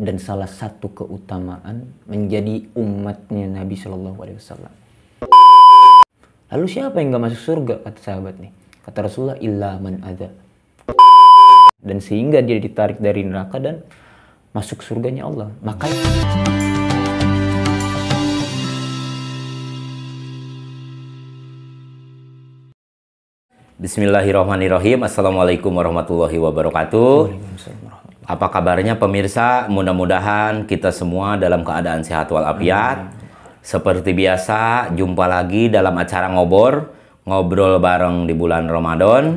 dan salah satu keutamaan menjadi umatnya Nabi Shallallahu Alaihi Wasallam. Lalu siapa yang nggak masuk surga kata sahabat nih? Kata Rasulullah illa man ada. Dan sehingga dia ditarik dari neraka dan masuk surganya Allah. Makanya Bismillahirrahmanirrahim. Assalamualaikum warahmatullahi wabarakatuh. Waalaikumsalam. Apa kabarnya pemirsa? Mudah-mudahan kita semua dalam keadaan sehat walafiat. Seperti biasa, jumpa lagi dalam acara ngobor, ngobrol bareng di bulan Ramadan.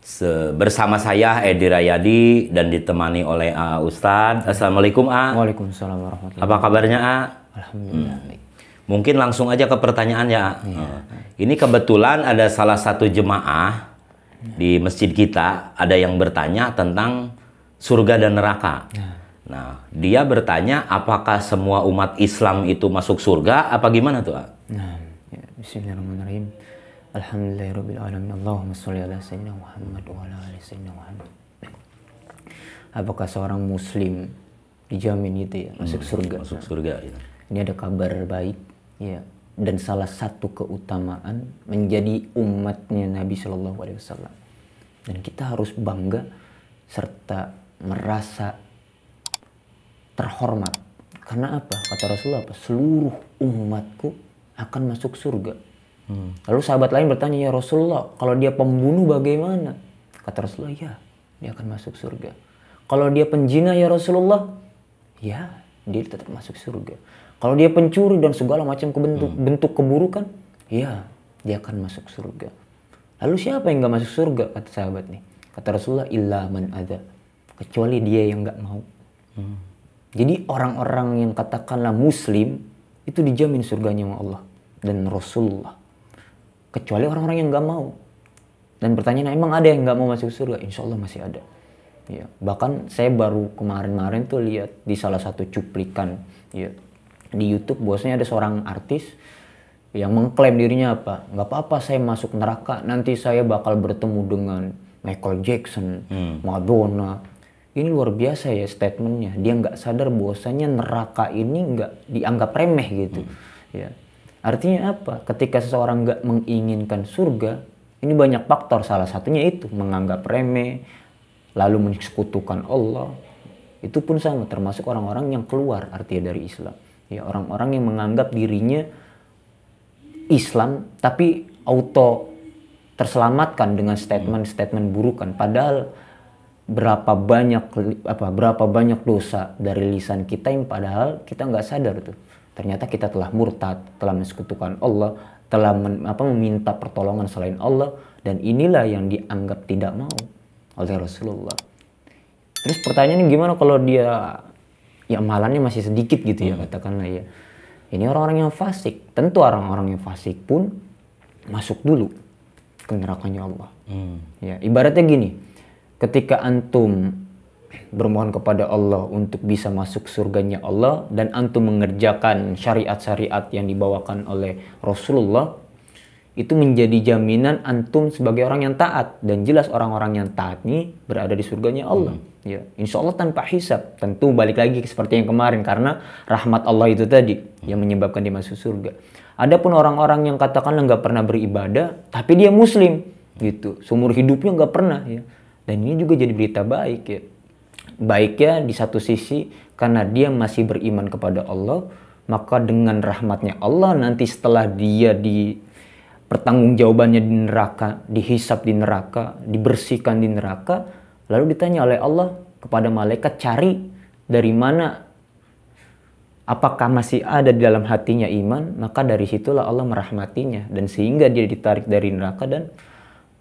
Se bersama saya Edi Rayadi dan ditemani oleh A Ustadz. Assalamualaikum A. Waalaikumsalam warahmatullahi Apa kabarnya A? Alhamdulillah. Hmm. Mungkin langsung aja ke pertanyaan ya. ya. Ini kebetulan ada salah satu jemaah di masjid kita ada yang bertanya tentang surga dan neraka. Ya. Nah, dia bertanya apakah semua umat Islam itu masuk surga apa gimana tuh? Nah, ya, bismillahirrahmanirrahim. Alhamdulillahirobbilalamin. Allahumma salli ala sayyidina Muhammad wa ala ali sayyidina Muhammad. Apakah seorang muslim dijamin itu ya masuk hmm, surga? Masuk nah. surga ya. Ini ada kabar baik ya dan salah satu keutamaan menjadi umatnya Nabi Shallallahu alaihi wasallam. Dan kita harus bangga serta merasa terhormat. Karena apa? Kata Rasulullah, apa? seluruh umatku akan masuk surga. Hmm. Lalu sahabat lain bertanya, ya Rasulullah, kalau dia pembunuh bagaimana? Kata Rasulullah, ya, dia akan masuk surga. Kalau dia penjina, ya Rasulullah, ya, dia tetap masuk surga. Kalau dia pencuri dan segala macam kebentuk, hmm. bentuk keburukan, ya, dia akan masuk surga. Lalu siapa yang gak masuk surga? Kata sahabat nih. Kata Rasulullah, illa man ada kecuali dia yang nggak mau. Hmm. Jadi orang-orang yang katakanlah muslim itu dijamin surganya sama Allah dan Rasulullah. Kecuali orang-orang yang nggak mau. Dan pertanyaan emang ada yang nggak mau masuk surga? Insya Allah masih ada. Ya. Bahkan saya baru kemarin-kemarin tuh lihat di salah satu cuplikan ya, di YouTube bahwasanya ada seorang artis yang mengklaim dirinya apa nggak apa-apa saya masuk neraka nanti saya bakal bertemu dengan Michael Jackson, hmm. Madonna, ini luar biasa ya statementnya dia nggak sadar bahwasanya neraka ini nggak dianggap remeh gitu hmm. ya artinya apa ketika seseorang nggak menginginkan surga ini banyak faktor salah satunya itu menganggap remeh lalu menyekutukan Allah itu pun sama termasuk orang-orang yang keluar artinya dari Islam ya orang-orang yang menganggap dirinya Islam tapi auto terselamatkan dengan statement-statement burukan padahal berapa banyak apa berapa banyak dosa dari lisan kita yang padahal kita nggak sadar tuh ternyata kita telah murtad telah mensekutukan Allah telah men, apa meminta pertolongan selain Allah dan inilah yang dianggap tidak mau oleh Rasulullah terus pertanyaannya gimana kalau dia ya malannya masih sedikit gitu ya hmm. katakanlah ya ini orang-orang yang fasik tentu orang-orang yang fasik pun masuk dulu ke nerakanya Allah hmm. ya ibaratnya gini ketika antum bermohon kepada Allah untuk bisa masuk surganya Allah dan antum mengerjakan syariat-syariat yang dibawakan oleh Rasulullah itu menjadi jaminan antum sebagai orang yang taat dan jelas orang-orang yang taat ini berada di surganya Allah. Hmm. Ya, insya Allah tanpa hisap. Tentu balik lagi seperti yang kemarin karena rahmat Allah itu tadi yang menyebabkan dia masuk surga. Adapun orang-orang yang katakanlah nggak pernah beribadah tapi dia muslim gitu, seumur hidupnya nggak pernah ya dan ini juga jadi berita baik ya. Baiknya di satu sisi karena dia masih beriman kepada Allah, maka dengan rahmatnya Allah nanti setelah dia di pertanggungjawabannya di neraka, dihisap di neraka, dibersihkan di neraka, lalu ditanya oleh Allah kepada malaikat cari dari mana apakah masih ada di dalam hatinya iman, maka dari situlah Allah merahmatinya dan sehingga dia ditarik dari neraka dan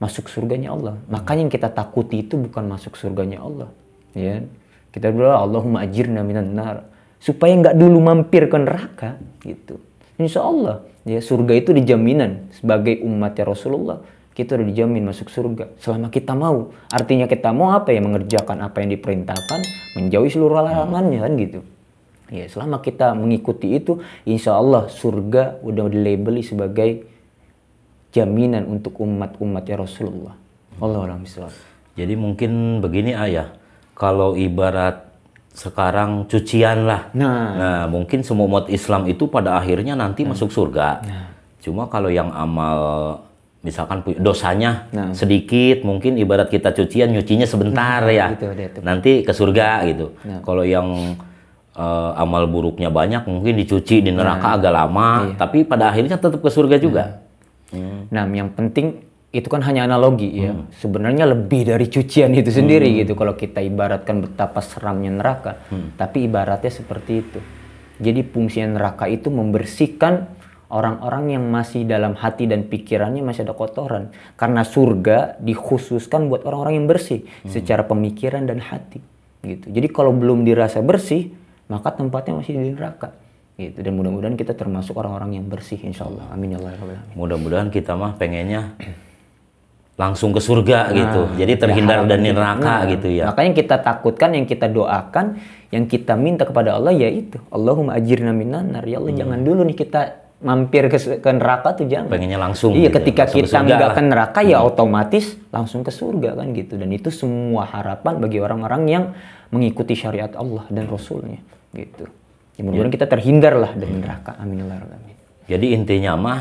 masuk surganya Allah. Hmm. Makanya yang kita takuti itu bukan masuk surganya Allah. Ya. Kan? Kita berdoa Allahumma ajirna minan nar supaya nggak dulu mampir ke neraka gitu. Insya Allah ya surga itu dijaminan sebagai umatnya Rasulullah kita udah dijamin masuk surga selama kita mau. Artinya kita mau apa ya mengerjakan apa yang diperintahkan, menjauhi seluruh larangannya kan gitu. Ya selama kita mengikuti itu, insya Allah surga udah dilabeli sebagai jaminan untuk umat-umat ya Rasulullah. Allah orang Jadi mungkin begini ayah, ya. kalau ibarat sekarang cucian lah. Nah, nah mungkin semua umat Islam itu pada akhirnya nanti nah. masuk surga. Nah. Cuma kalau yang amal misalkan dosanya nah. sedikit, mungkin ibarat kita cucian nyucinya sebentar nah, ya, gitu, gitu. nanti ke surga gitu. Nah. Kalau yang uh, amal buruknya banyak, mungkin dicuci di neraka nah. agak lama, iya. tapi pada akhirnya tetap ke surga juga. Nah. Hmm. Nah, yang penting itu kan hanya analogi ya. Hmm. Sebenarnya lebih dari cucian itu sendiri hmm. gitu kalau kita ibaratkan betapa seramnya neraka. Hmm. Tapi ibaratnya seperti itu. Jadi fungsi neraka itu membersihkan orang-orang yang masih dalam hati dan pikirannya masih ada kotoran. Karena surga dikhususkan buat orang-orang yang bersih hmm. secara pemikiran dan hati gitu. Jadi kalau belum dirasa bersih, maka tempatnya masih di neraka gitu dan mudah-mudahan kita termasuk orang-orang yang bersih insya Allah amin ya Allah ya mudah-mudahan kita mah pengennya langsung ke surga nah, gitu jadi ya, terhindar ya, dari neraka nah, gitu ya makanya kita takutkan yang kita doakan yang kita minta kepada Allah yaitu Allahumma ajirna minan nar ya Allah hmm. jangan dulu nih kita mampir ke, ke neraka tuh jangan pengennya langsung iya gitu, ya, ketika kita nggak ke neraka ya hmm. otomatis langsung ke surga kan gitu dan itu semua harapan bagi orang-orang yang mengikuti syariat Allah dan Rasulnya gitu Ya, mudah-mudahan kita terhindar lah dari hmm. neraka. Amin ya Jadi intinya mah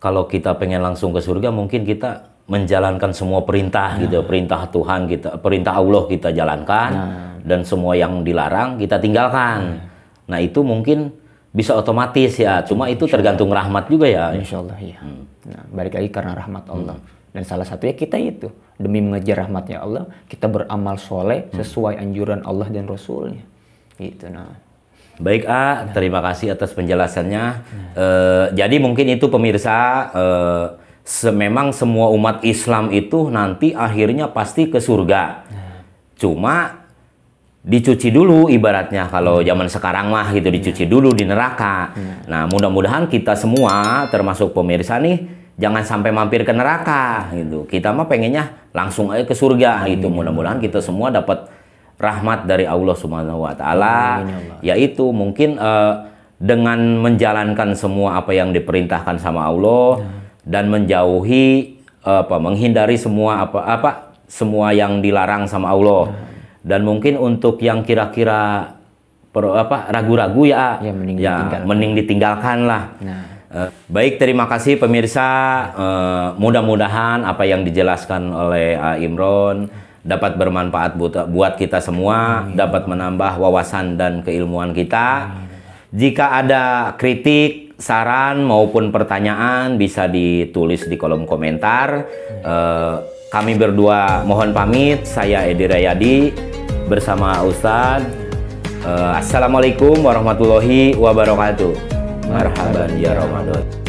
kalau kita pengen langsung ke surga mungkin kita menjalankan semua perintah nah. gitu, perintah Tuhan kita, perintah Allah kita jalankan nah. dan semua yang dilarang kita tinggalkan. Nah, nah itu mungkin bisa otomatis ya, cuma itu tergantung rahmat juga ya. Insya Allah ya. Hmm. Nah, balik lagi karena rahmat hmm. Allah. Hmm. Dan salah satunya kita itu demi mengejar rahmatnya Allah, kita beramal soleh hmm. sesuai anjuran Allah dan Rasulnya. Gitu nah. Baik A, terima kasih atas penjelasannya. Uh, jadi mungkin itu pemirsa, Uh, memang semua umat Islam itu nanti akhirnya pasti ke surga. Cuma dicuci dulu ibaratnya kalau zaman sekarang mah gitu dicuci dulu di neraka. Nah mudah-mudahan kita semua termasuk pemirsa nih jangan sampai mampir ke neraka gitu. Kita mah pengennya langsung aja ke surga gitu. Mudah-mudahan kita semua dapat rahmat dari Allah Subhanahu wa taala ya yaitu mungkin uh, dengan menjalankan semua apa yang diperintahkan sama Allah ya. dan menjauhi apa menghindari semua apa apa semua yang dilarang sama Allah ya. dan mungkin untuk yang kira-kira apa ragu-ragu ya ya mending, ya, ditinggalkan. mending ditinggalkan lah nah. Uh, baik, terima kasih pemirsa. Uh, Mudah-mudahan apa yang dijelaskan oleh uh, Imron dapat bermanfaat buat kita semua, Amin. dapat menambah wawasan dan keilmuan kita. Amin. Jika ada kritik, saran maupun pertanyaan bisa ditulis di kolom komentar. Uh, kami berdua mohon pamit. Saya Edi Rayadi bersama Ustadz. Uh, Assalamualaikum warahmatullahi wabarakatuh. Marhaban ya Ramadan.